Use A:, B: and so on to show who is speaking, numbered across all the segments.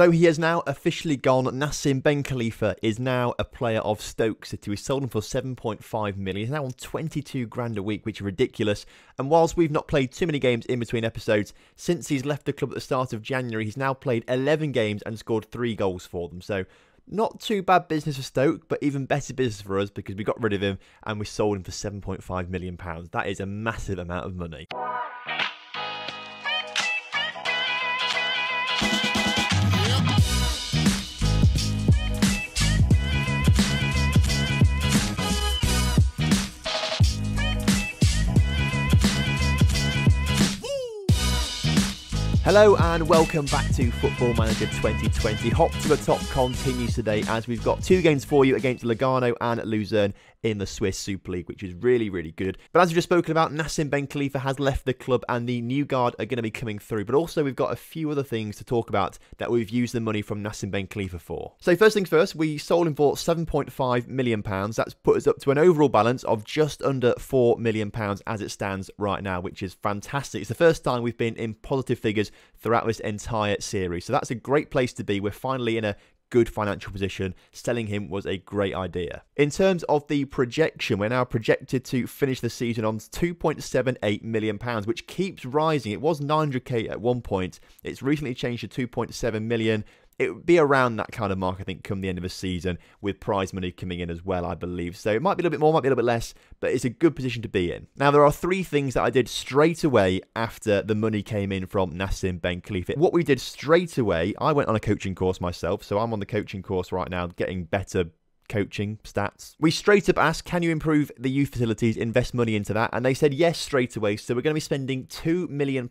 A: Though he has now officially gone, Nassim Ben Khalifa is now a player of Stoke City. We sold him for 7.5 million. He's now on 22 grand a week, which is ridiculous. And whilst we've not played too many games in between episodes, since he's left the club at the start of January, he's now played 11 games and scored three goals for them. So not too bad business for Stoke, but even better business for us because we got rid of him and we sold him for £7.5 million. That is a massive amount of money. Hello and welcome back to Football Manager 2020. Hop to the top continues today as we've got two games for you against Lugano and Luzern in the Swiss Super League, which is really, really good. But as we've just spoken about, Nassim Ben Khalifa has left the club and the new guard are going to be coming through. But also, we've got a few other things to talk about that we've used the money from Nassim Ben Khalifa for. So, first things first, we sold him for £7.5 million. That's put us up to an overall balance of just under £4 million as it stands right now, which is fantastic. It's the first time we've been in positive figures throughout this entire series. So that's a great place to be. We're finally in a good financial position, selling him was a great idea. In terms of the projection, we're now projected to finish the season on 2.78 million pounds, which keeps rising. It was 900k at one point. It's recently changed to 2.7 million it would be around that kind of mark, I think, come the end of the season with prize money coming in as well, I believe. So it might be a little bit more, might be a little bit less, but it's a good position to be in. Now, there are three things that I did straight away after the money came in from Nassim Ben Khalifa. What we did straight away, I went on a coaching course myself, so I'm on the coaching course right now, getting better coaching, stats. We straight up asked, can you improve the youth facilities, invest money into that? And they said yes straight away. So we're going to be spending £2 million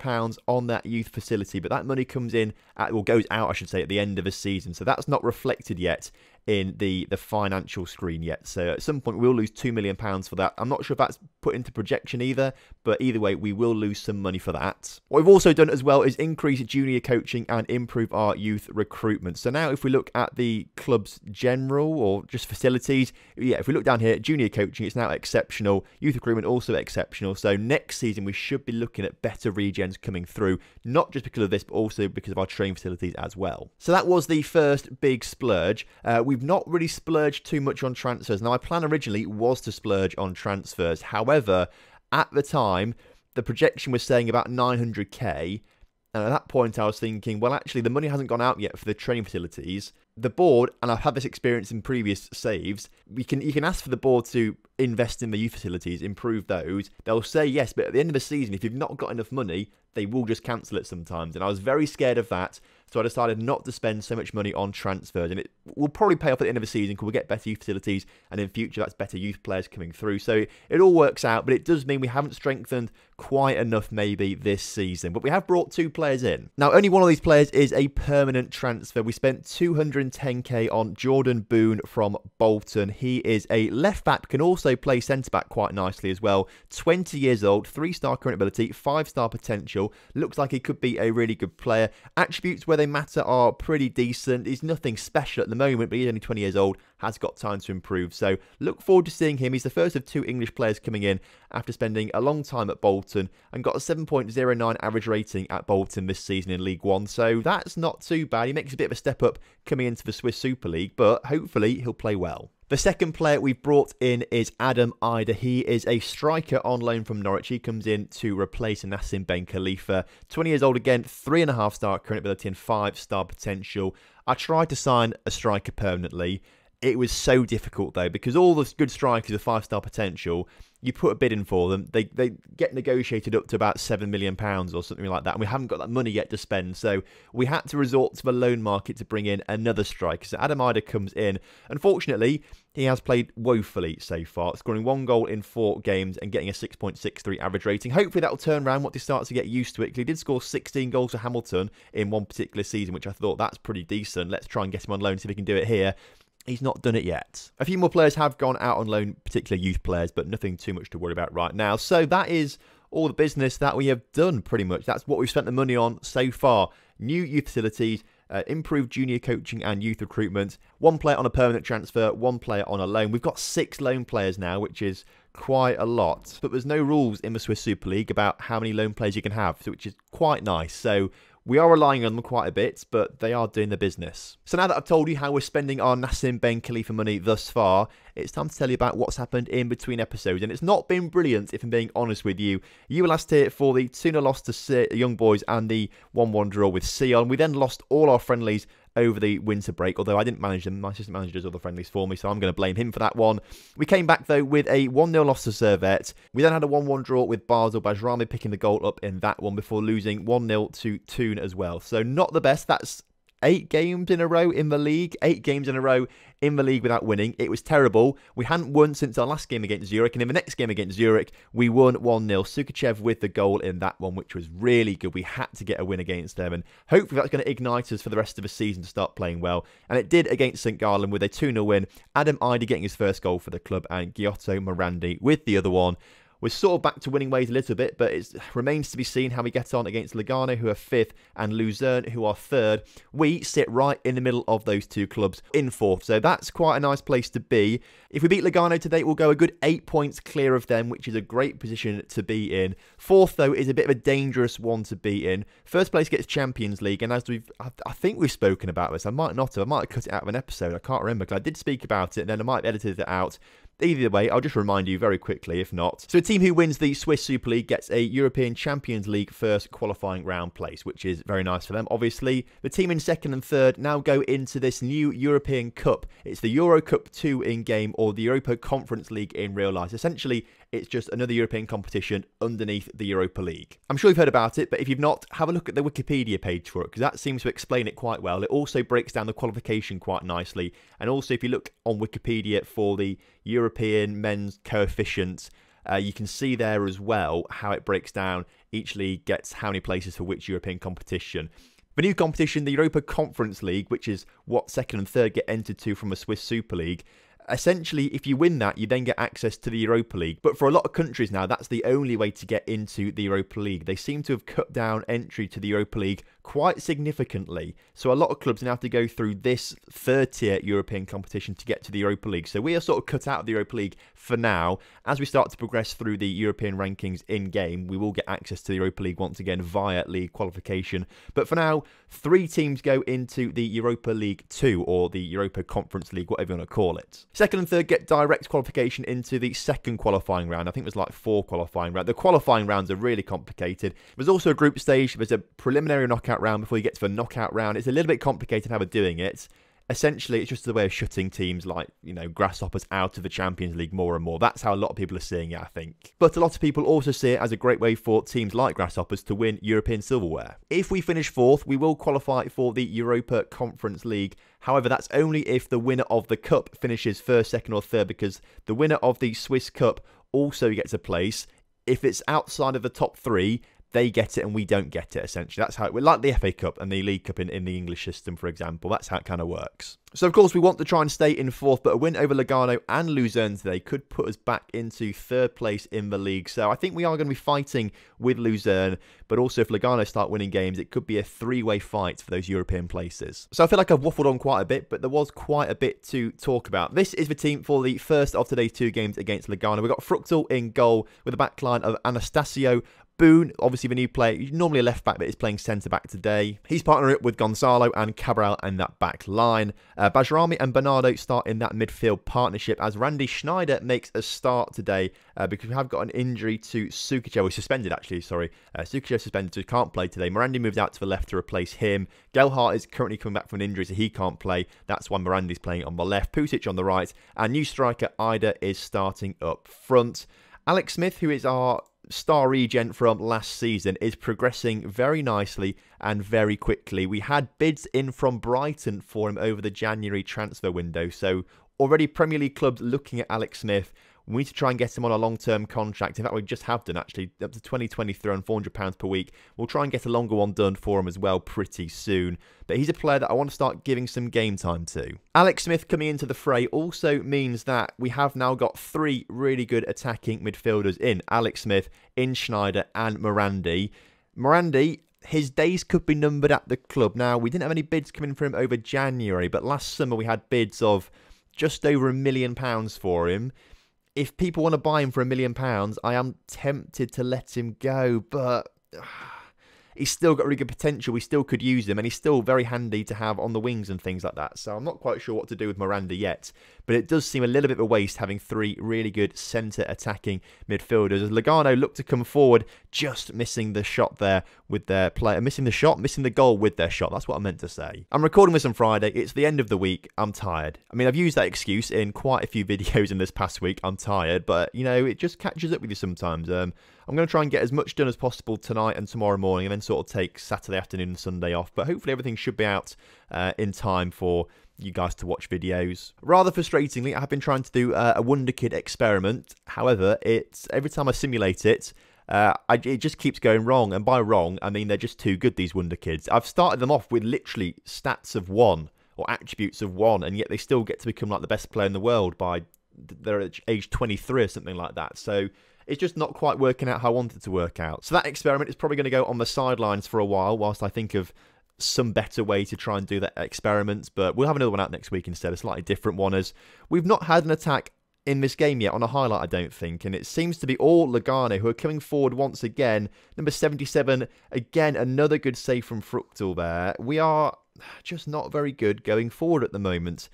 A: on that youth facility, but that money comes in, at, well, goes out, I should say, at the end of a season. So that's not reflected yet in the the financial screen yet. So at some point we'll lose two million pounds for that. I'm not sure if that's put into projection either, but either way we will lose some money for that. What we've also done as well is increase junior coaching and improve our youth recruitment. So now if we look at the club's general or just facilities, yeah, if we look down here, junior coaching it's now exceptional, youth recruitment also exceptional. So next season we should be looking at better regens coming through, not just because of this, but also because of our training facilities as well. So that was the first big splurge. Uh, we we've not really splurged too much on transfers. Now, my plan originally was to splurge on transfers. However, at the time, the projection was saying about 900k. And at that point, I was thinking, well, actually, the money hasn't gone out yet for the training facilities. The board, and I've had this experience in previous saves, we can you can ask for the board to invest in the youth facilities, improve those. They'll say yes, but at the end of the season, if you've not got enough money, they will just cancel it sometimes. And I was very scared of that, so I decided not to spend so much money on transfers. And it will probably pay off at the end of the season because we get better youth facilities, and in future, that's better youth players coming through. So it all works out, but it does mean we haven't strengthened quite enough maybe this season. But we have brought two players in. Now, only one of these players is a permanent transfer. We spent 210k on Jordan Boone from Bolton. He is a left back, can also also centre back quite nicely as well. 20 years old, 3 star current ability, 5 star potential. Looks like he could be a really good player. Attributes where they matter are pretty decent. He's nothing special at the moment, but he's only 20 years old, has got time to improve. So look forward to seeing him. He's the first of two English players coming in after spending a long time at Bolton and got a 7.09 average rating at Bolton this season in League One. So that's not too bad. He makes a bit of a step up coming into the Swiss Super League, but hopefully he'll play well. The second player we've brought in is Adam Ida. He is a striker on loan from Norwich. He comes in to replace Nassim Ben Khalifa. 20 years old again, three and a half star current ability and five star potential. I tried to sign a striker permanently. It was so difficult though because all the good strikers with five star potential you put a bid in for them. They they get negotiated up to about seven million pounds or something like that, and we haven't got that money yet to spend. So we had to resort to the loan market to bring in another striker. So Adam Ida comes in. Unfortunately, he has played woefully so far, scoring one goal in four games and getting a 6.63 average rating. Hopefully that'll turn around once he starts to get used to it. he did score 16 goals for Hamilton in one particular season, which I thought that's pretty decent. Let's try and get him on loan see if he can do it here he's not done it yet. A few more players have gone out on loan, particularly youth players, but nothing too much to worry about right now. So that is all the business that we have done, pretty much. That's what we've spent the money on so far. New youth facilities, uh, improved junior coaching and youth recruitment, one player on a permanent transfer, one player on a loan. We've got six loan players now, which is quite a lot. But there's no rules in the Swiss Super League about how many loan players you can have, which is quite nice. So we are relying on them quite a bit, but they are doing the business. So now that I've told you how we're spending our Nassim Ben Khalifa money thus far, it's time to tell you about what's happened in between episodes, and it's not been brilliant if I'm being honest with you. You were last here for the 2 loss to Young Boys and the 1-1 draw with Sion. We then lost all our friendlies over the winter break, although I didn't manage them. My assistant manager does all the friendlies for me, so I'm going to blame him for that one. We came back, though, with a 1 0 loss to Servette. We then had a 1 1 draw with Basel, Bajrami picking the goal up in that one before losing 1 0 to Toon as well. So, not the best. That's eight games in a row in the league, eight games in a row in the league without winning. It was terrible. We hadn't won since our last game against Zurich, and in the next game against Zurich, we won 1 0. Sukachev with the goal in that one, which was really good. We had to get a win against them, and hopefully that's going to ignite us for the rest of the season to start playing well. And it did against St. Garland with a 2 0 win. Adam Ida getting his first goal for the club, and Giotto Morandi with the other one. We're sort of back to winning ways a little bit, but it remains to be seen how we get on against Lugano, who are fifth, and Luzerne, who are third. We sit right in the middle of those two clubs in fourth, so that's quite a nice place to be. If we beat Lugano today, we'll go a good eight points clear of them, which is a great position to be in. Fourth, though, is a bit of a dangerous one to be in. First place gets Champions League, and as we've, I think we've spoken about this. I might not have. I might have cut it out of an episode. I can't remember because I did speak about it, and then I might have edited it out. Either way, I'll just remind you very quickly if not. So a team who wins the Swiss Super League gets a European Champions League first qualifying round place, which is very nice for them, obviously. The team in second and third now go into this new European Cup. It's the Euro Cup 2 in game or the Europa Conference League in real life. Essentially, it's just another European competition underneath the Europa League. I'm sure you've heard about it, but if you've not, have a look at the Wikipedia page for it because that seems to explain it quite well. It also breaks down the qualification quite nicely. And also, if you look on Wikipedia for the European men's coefficients, uh, you can see there as well how it breaks down. Each league gets how many places for which European competition. The new competition, the Europa Conference League, which is what second and third get entered to from a Swiss Super League, essentially, if you win that, you then get access to the Europa League. But for a lot of countries now, that's the only way to get into the Europa League. They seem to have cut down entry to the Europa League quite significantly. So a lot of clubs now have to go through this third tier European competition to get to the Europa League. So we are sort of cut out of the Europa League for now. As we start to progress through the European rankings in game, we will get access to the Europa League once again via league qualification. But for now, three teams go into the Europa League 2 or the Europa Conference League, whatever you want to call it. Second and third get direct qualification into the second qualifying round. I think it was like four qualifying rounds. The qualifying rounds are really complicated. There's also a group stage, there's a preliminary knockout knockout round before you get to the knockout round. It's a little bit complicated how we're doing it. Essentially, it's just the way of shutting teams like, you know, grasshoppers out of the Champions League more and more. That's how a lot of people are seeing it, I think. But a lot of people also see it as a great way for teams like grasshoppers to win European silverware. If we finish fourth, we will qualify for the Europa Conference League However, that's only if the winner of the cup finishes first, second, or third, because the winner of the Swiss Cup also gets a place. If it's outside of the top three they get it and we don't get it essentially that's how it, we're like the fa cup and the league cup in, in the english system for example that's how it kind of works so of course we want to try and stay in fourth but a win over lugano and luzern today could put us back into third place in the league so i think we are going to be fighting with luzern but also if lugano start winning games it could be a three-way fight for those european places so i feel like i've waffled on quite a bit but there was quite a bit to talk about this is the team for the first of today's two games against lugano we've got fructal in goal with a backline of anastasio Boone, obviously the new player, he's normally a left back, but is playing centre back today. He's partnering up with Gonzalo and Cabral in that back line. Uh, Bajrami and Bernardo start in that midfield partnership as Randy Schneider makes a start today uh, because we have got an injury to Sukicho. We suspended, actually, sorry. Uh, Sukicho suspended, so he can't play today. Mirandi moved out to the left to replace him. Gelhart is currently coming back from an injury, so he can't play. That's why Mirandi's playing on the left. Pusic on the right. And new striker Ida is starting up front. Alex Smith, who is our star regent from last season is progressing very nicely and very quickly. We had bids in from Brighton for him over the January transfer window, so already Premier League clubs looking at Alex Smith we need to try and get him on a long-term contract. In fact, we just have done, actually, up to 2023 and £400 per week. We'll try and get a longer one done for him as well pretty soon. But he's a player that I want to start giving some game time to. Alex Smith coming into the fray also means that we have now got three really good attacking midfielders in. Alex Smith, in Schneider and Morandi. Morandi, his days could be numbered at the club. Now, we didn't have any bids coming for him over January, but last summer we had bids of just over a million pounds for him if people want to buy him for a million pounds, I am tempted to let him go, but he's still got really good potential. We still could use him, and he's still very handy to have on the wings and things like that. So I'm not quite sure what to do with Miranda yet, but it does seem a little bit of a waste having three really good centre attacking midfielders. As Logano looked to come forward, just missing the shot there with their player, uh, missing the shot, missing the goal with their shot. That's what I meant to say. I'm recording this on Friday. It's the end of the week. I'm tired. I mean, I've used that excuse in quite a few videos in this past week. I'm tired, but you know, it just catches up with you sometimes. Um, I'm going to try and get as much done as possible tonight and tomorrow morning and then sort of take Saturday afternoon and Sunday off. But hopefully everything should be out uh, in time for you guys to watch videos. Rather frustratingly, I have been trying to do uh, a Wonder Kid experiment. However, it's every time I simulate it, uh, I, it just keeps going wrong. And by wrong, I mean they're just too good, these Wonder Kids. I've started them off with literally stats of one or attributes of one, and yet they still get to become like the best player in the world by their age 23 or something like that. So it's just not quite working out how I wanted to work out. So that experiment is probably going to go on the sidelines for a while whilst I think of some better way to try and do that experiment. But we'll have another one out next week instead, a slightly different one as we've not had an attack in this game yet on a highlight, I don't think. And it seems to be all Logano who are coming forward once again. Number 77, again, another good save from Fructal there. We are just not very good going forward at the moment.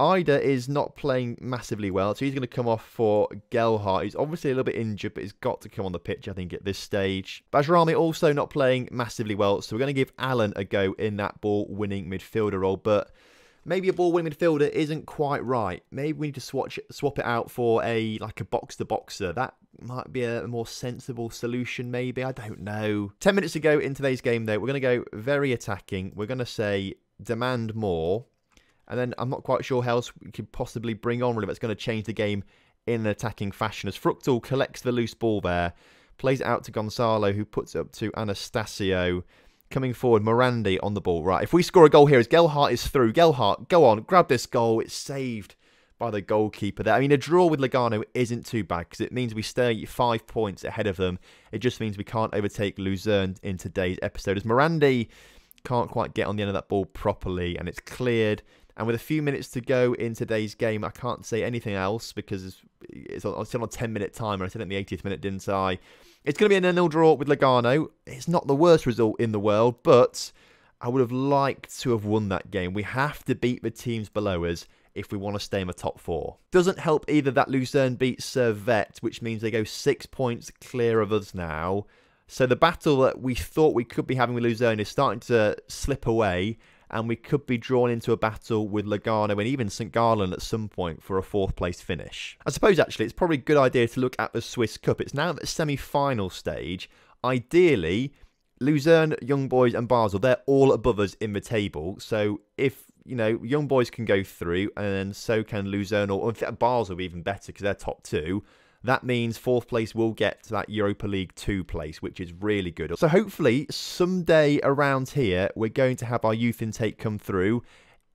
A: Ida is not playing massively well, so he's going to come off for Gelhart. He's obviously a little bit injured, but he's got to come on the pitch, I think, at this stage. Bajrami also not playing massively well, so we're going to give Allen a go in that ball-winning midfielder role, but maybe a ball-winning midfielder isn't quite right. Maybe we need to swatch, swap it out for a like a box-to-boxer. That might be a more sensible solution, maybe. I don't know. 10 minutes to go in today's game, though. We're going to go very attacking. We're going to say demand more and then I'm not quite sure how else we could possibly bring on really that's going to change the game in an attacking fashion. As Fructal collects the loose ball there, plays it out to Gonzalo, who puts it up to Anastasio. Coming forward, Morandi on the ball. Right, if we score a goal here, as Gelhart is through. Gelhart, go on, grab this goal. It's saved by the goalkeeper there. I mean, a draw with Lugano isn't too bad because it means we stay five points ahead of them. It just means we can't overtake Luzerne in today's episode. As Morandi can't quite get on the end of that ball properly, and it's cleared and with a few minutes to go in today's game, I can't say anything else because it's, still on a 10 minute timer. I said in the 80th minute, didn't I? It's going to be an 0 draw with Logano. It's not the worst result in the world, but I would have liked to have won that game. We have to beat the teams below us if we want to stay in the top four. Doesn't help either that Lucerne beat Servette, which means they go six points clear of us now. So the battle that we thought we could be having with Luzerne is starting to slip away and we could be drawn into a battle with Logano and even St. Gallen at some point for a fourth place finish. I suppose actually it's probably a good idea to look at the Swiss Cup. It's now at the semi final stage. Ideally, Luzerne, Young Boys, and Basel, they're all above us in the table. So if you know, young boys can go through, and so can Luzerne, or Basel even better because they're top two. That means fourth place will get to that Europa League 2 place, which is really good. So hopefully someday around here, we're going to have our youth intake come through.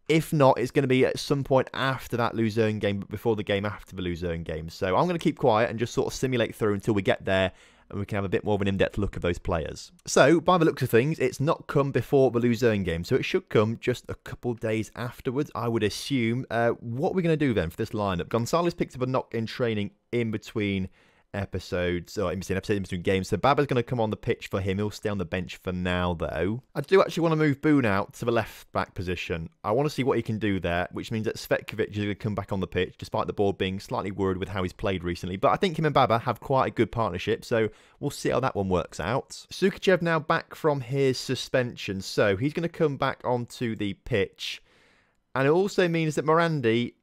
A: If not, it's going to be at some point after that Luzerne game, but before the game after the Luzerne game. So I'm going to keep quiet and just sort of simulate through until we get there and we can have a bit more of an in-depth look of those players. So, by the looks of things, it's not come before the Luzerne game, so it should come just a couple days afterwards, I would assume. Uh, what we're going to do then for this lineup, Gonzalez picked up a knock in training in between episodes, or in between episodes, in between games. So Baba's going to come on the pitch for him. He'll stay on the bench for now, though. I do actually want to move Boone out to the left back position. I want to see what he can do there, which means that Svetkovic is going to come back on the pitch, despite the board being slightly worried with how he's played recently. But I think him and Baba have quite a good partnership, so we'll see how that one works out. Sukachev now back from his suspension, so he's going to come back onto the pitch. And it also means that Morandi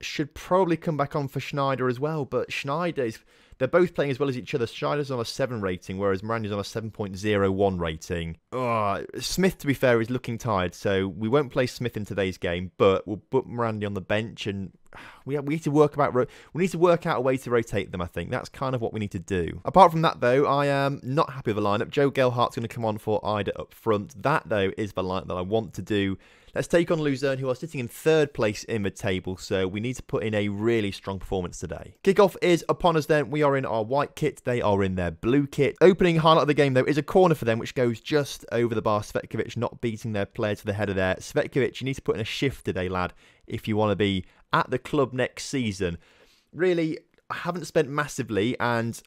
A: should probably come back on for Schneider as well, but Schneider is they're both playing as well as each other. Shiloh's on a 7 rating, whereas Miranda's on a 7.01 rating. Oh, Smith, to be fair, is looking tired, so we won't play Smith in today's game, but we'll put Miranda on the bench and we we need to work about we need to work out a way to rotate them. I think that's kind of what we need to do. Apart from that, though, I am not happy with the lineup. Joe Gelhart's going to come on for Ida up front. That though is the lineup that I want to do. Let's take on Luzerne, who are sitting in third place in the table, so we need to put in a really strong performance today. Kickoff is upon us then. We are in our white kit, they are in their blue kit. Opening highlight of the game, though, is a corner for them, which goes just over the bar. Svetkovic not beating their player to the header there. Svetkovic, you need to put in a shift today, lad, if you want to be at the club next season. Really, I haven't spent massively, and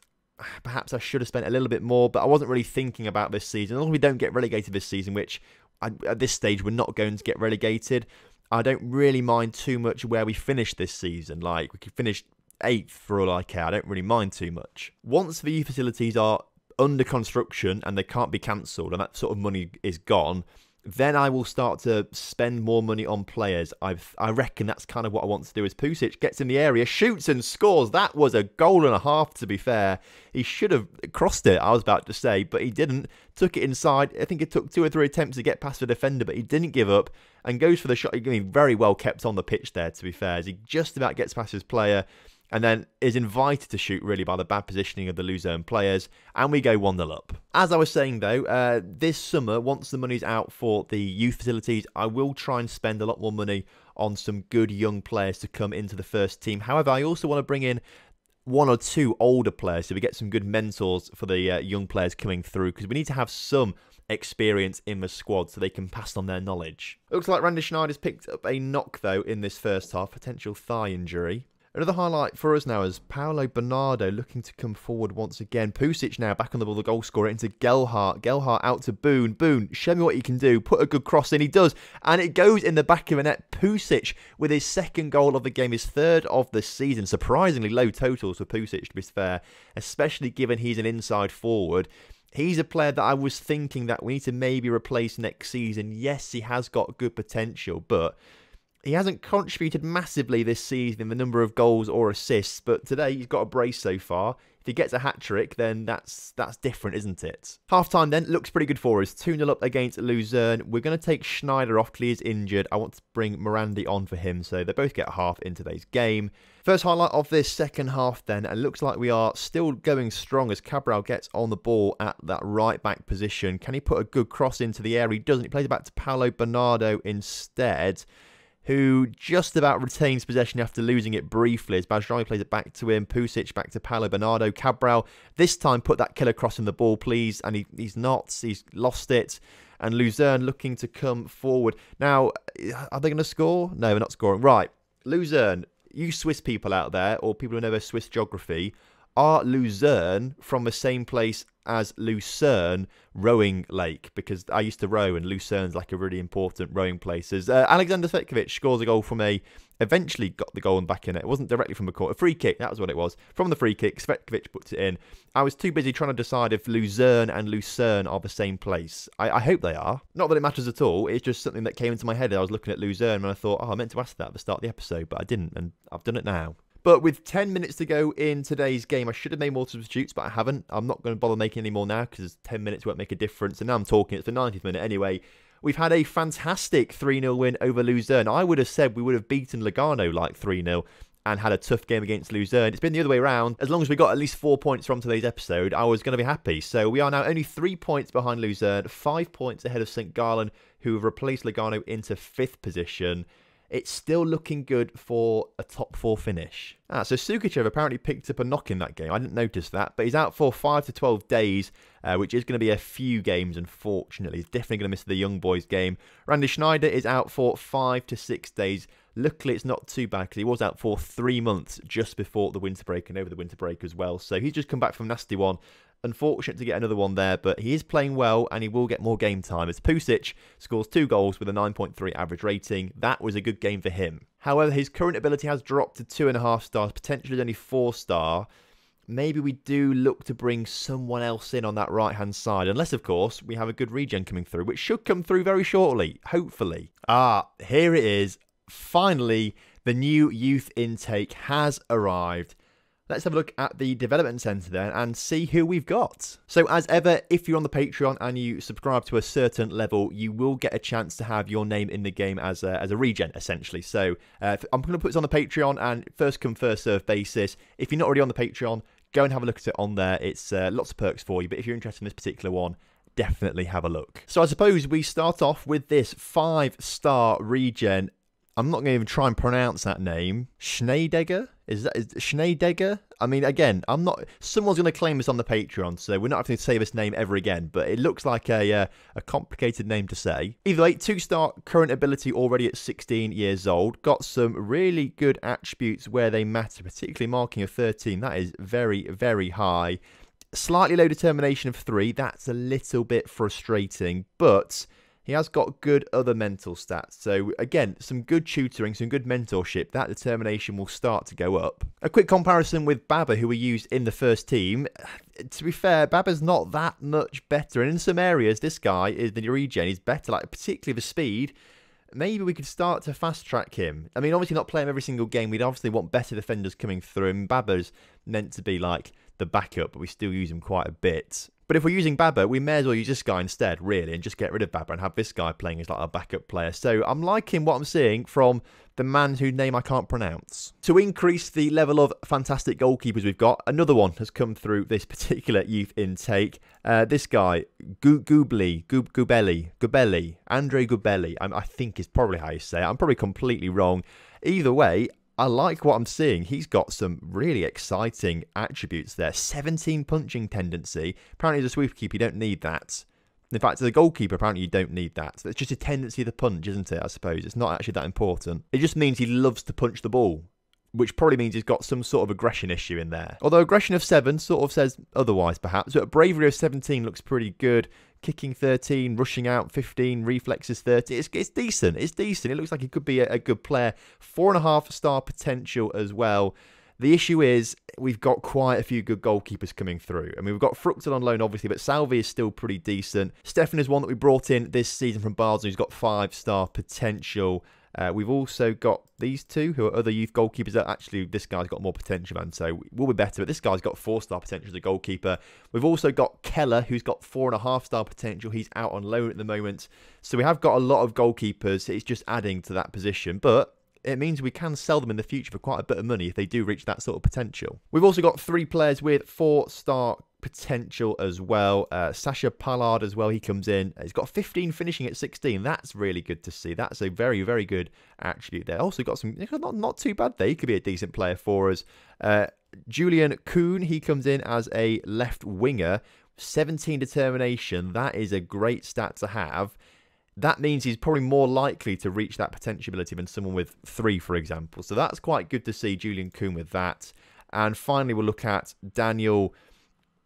A: perhaps I should have spent a little bit more, but I wasn't really thinking about this season. As long as we don't get relegated this season, which I, at this stage we're not going to get relegated, I don't really mind too much where we finish this season. Like, we could finish eighth for all I care. I don't really mind too much. Once the facilities are under construction and they can't be cancelled and that sort of money is gone, then I will start to spend more money on players. i I reckon that's kind of what I want to do. Is Pusic gets in the area, shoots and scores. That was a goal and a half. To be fair, he should have crossed it. I was about to say, but he didn't. Took it inside. I think it took two or three attempts to get past the defender, but he didn't give up and goes for the shot. He very well kept on the pitch there. To be fair, as he just about gets past his player and then is invited to shoot really by the bad positioning of the Luzerne players, and we go 1 0 up. As I was saying though, uh, this summer, once the money's out for the youth facilities, I will try and spend a lot more money on some good young players to come into the first team. However, I also want to bring in one or two older players so we get some good mentors for the uh, young players coming through because we need to have some experience in the squad so they can pass on their knowledge. looks like Randy Schneider's picked up a knock though in this first half, potential thigh injury. Another highlight for us now is Paolo Bernardo looking to come forward once again. Pusic now back on the ball, the goal scorer into Gelhart. Gelhart out to Boone. Boone, show me what he can do. Put a good cross in. He does. And it goes in the back of the net. Pusic with his second goal of the game, his third of the season. Surprisingly low totals for Pusic, to be fair, especially given he's an inside forward he's a player that I was thinking that we need to maybe replace next season. Yes, he has got good potential, but he hasn't contributed massively this season in the number of goals or assists, but today he's got a brace so far. If he gets a hat trick, then that's that's different, isn't it? Half time then looks pretty good for us. 2 0 up against Luzerne. We're going to take Schneider off because he is injured. I want to bring Morandi on for him, so they both get a half in today's game. First highlight of this second half then, and looks like we are still going strong as Cabral gets on the ball at that right back position. Can he put a good cross into the area? He doesn't. He plays back to Paolo Bernardo instead who just about retains possession after losing it briefly as Bajrami plays it back to him, Pusic back to Paolo Bernardo, Cabral, this time put that killer cross in the ball please, and he, he's not, he's lost it, and Luzern looking to come forward. Now, uh, are they going to score? No, they're not scoring. Right, Luzern. you Swiss people out there, or people who know their Swiss geography, are Luzerne from the same place as Lucerne rowing lake? Because I used to row, and Lucerne's like a really important rowing place. As uh, Alexander Svetkovic scores a goal from a eventually got the goal and back in it. It wasn't directly from a corner, free kick. That was what it was. From the free kick, Svetkovic puts it in. I was too busy trying to decide if Luzerne and Lucerne are the same place. I, I hope they are. Not that it matters at all. It's just something that came into my head. I was looking at Luzerne and I thought, oh, I meant to ask that at the start of the episode, but I didn't, and I've done it now. But with 10 minutes to go in today's game, I should have made more substitutes, but I haven't. I'm not going to bother making any more now because 10 minutes won't make a difference. And now I'm talking, it's the 90th minute anyway. We've had a fantastic 3 0 win over Luzerne. I would have said we would have beaten Lugano like 3 0 and had a tough game against Luzerne. It's been the other way around. As long as we got at least four points from today's episode, I was going to be happy. So we are now only three points behind Luzerne, five points ahead of St. Gallen, who have replaced Lugano into fifth position it's still looking good for a top four finish. Ah, so Sukachev apparently picked up a knock in that game. I didn't notice that, but he's out for 5 to 12 days, uh, which is going to be a few games, unfortunately. He's definitely going to miss the Young Boys game. Randy Schneider is out for 5 to 6 days. Luckily, it's not too bad because he was out for three months just before the winter break and over the winter break as well. So he's just come back from nasty one Unfortunate to get another one there, but he is playing well and he will get more game time as Pusic scores two goals with a 9.3 average rating. That was a good game for him. However, his current ability has dropped to two and a half stars, potentially only four star. Maybe we do look to bring someone else in on that right hand side, unless, of course, we have a good regen coming through, which should come through very shortly, hopefully. Ah, here it is. Finally, the new youth intake has arrived. Let's have a look at the development center then and see who we've got. So as ever, if you're on the Patreon and you subscribe to a certain level, you will get a chance to have your name in the game as a, as a regen, essentially. So uh, I'm going to put this on the Patreon and first come, first serve basis. If you're not already on the Patreon, go and have a look at it on there. It's uh, lots of perks for you, but if you're interested in this particular one, definitely have a look. So I suppose we start off with this five-star regen I'm not going to even try and pronounce that name. Schneidegger? Is that is Schneidegger? I mean, again, I'm not. Someone's going to claim this on the Patreon, so we're not having to say this name ever again. But it looks like a uh, a complicated name to say. Either way, two-star current ability already at 16 years old. Got some really good attributes where they matter, particularly marking of 13. That is very very high. Slightly low determination of three. That's a little bit frustrating, but he has got good other mental stats. So, again, some good tutoring, some good mentorship. That determination will start to go up. A quick comparison with Baba, who we used in the first team. To be fair, Baba's not that much better. And in some areas, this guy, is the regen, is better, like particularly the speed. Maybe we could start to fast track him. I mean, obviously, not play him every single game. We'd obviously want better defenders coming through. And Baba's meant to be like the backup, but we still use him quite a bit. But if we're using Baba, we may as well use this guy instead, really, and just get rid of Baba and have this guy playing as like a backup player. So I'm liking what I'm seeing from the man whose name I can't pronounce. To increase the level of fantastic goalkeepers we've got, another one has come through this particular youth intake. Uh, this guy, Gubli, Gubelli, Gubelli, Andre Gubelli, I, I think is probably how you say it. I'm probably completely wrong. Either way, I like what I'm seeing. He's got some really exciting attributes there. 17 punching tendency. Apparently, as a keeper, you don't need that. In fact, as a goalkeeper, apparently you don't need that. So it's just a tendency to punch, isn't it? I suppose it's not actually that important. It just means he loves to punch the ball which probably means he's got some sort of aggression issue in there. Although aggression of 7 sort of says otherwise, perhaps. But bravery of 17 looks pretty good. Kicking 13, rushing out 15, reflexes 30. It's, it's decent. It's decent. It looks like he could be a, a good player. Four and a half star potential as well. The issue is we've got quite a few good goalkeepers coming through. I mean, we've got Fructon on loan, obviously, but Salvi is still pretty decent. Stefan is one that we brought in this season from Basel, who's got five-star potential. Uh, we've also got these two, who are other youth goalkeepers. That actually, this guy's got more potential, man. so will be better. But this guy's got four-star potential as a goalkeeper. We've also got Keller, who's got four and a half-star potential. He's out on loan at the moment, so we have got a lot of goalkeepers. It's just adding to that position, but it means we can sell them in the future for quite a bit of money if they do reach that sort of potential. We've also got three players with four-star potential as well. Uh, Sasha Pallard as well, he comes in. He's got 15 finishing at 16. That's really good to see. That's a very, very good attribute there. Also got some, not, not too bad there. He could be a decent player for us. Uh, Julian Kuhn, he comes in as a left winger. 17 determination. That is a great stat to have that means he's probably more likely to reach that potential ability than someone with three, for example. So that's quite good to see Julian Kuhn with that. And finally, we'll look at Daniel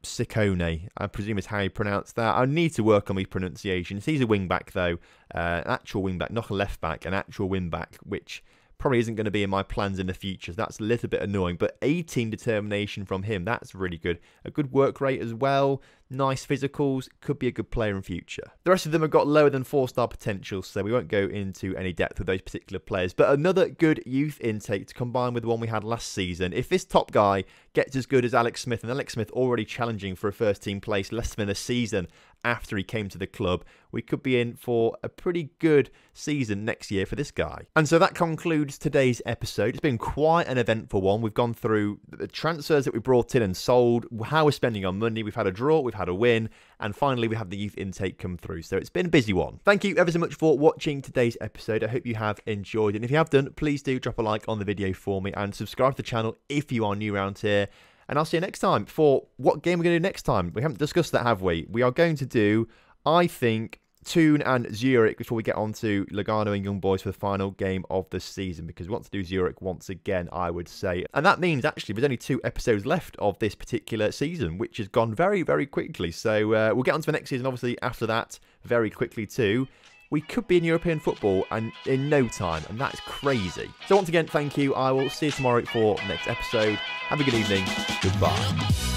A: Siccone. I presume is how you pronounce that. I need to work on my pronunciations. He's a wing back, though, uh, an actual wing back, not a left back, an actual wing back, which probably isn't going to be in my plans in the future. So that's a little bit annoying. But 18 determination from him, that's really good. A good work rate as well nice physicals, could be a good player in future. The rest of them have got lower than four star potential, so we won't go into any depth with those particular players. But another good youth intake to combine with the one we had last season. If this top guy gets as good as Alex Smith, and Alex Smith already challenging for a first team place less than a season after he came to the club, we could be in for a pretty good season next year for this guy. And so that concludes today's episode. It's been quite an eventful one. We've gone through the transfers that we brought in and sold, how we're spending our money. We've had a draw, we've had a win, and finally we have the youth intake come through. So it's been a busy one. Thank you ever so much for watching today's episode. I hope you have enjoyed. And if you have done, please do drop a like on the video for me and subscribe to the channel if you are new around here. And I'll see you next time for what game we're going to do next time. We haven't discussed that, have we? We are going to do, I think, Toon and Zurich before we get on to Lugano and Young Boys for the final game of the season because we want to do Zurich once again, I would say. And that means actually there's only two episodes left of this particular season, which has gone very, very quickly. So uh, we'll get on to the next season, obviously, after that very quickly too we could be in European football and in no time, and that's crazy. So once again, thank you. I will see you tomorrow for next episode. Have a good evening. Goodbye.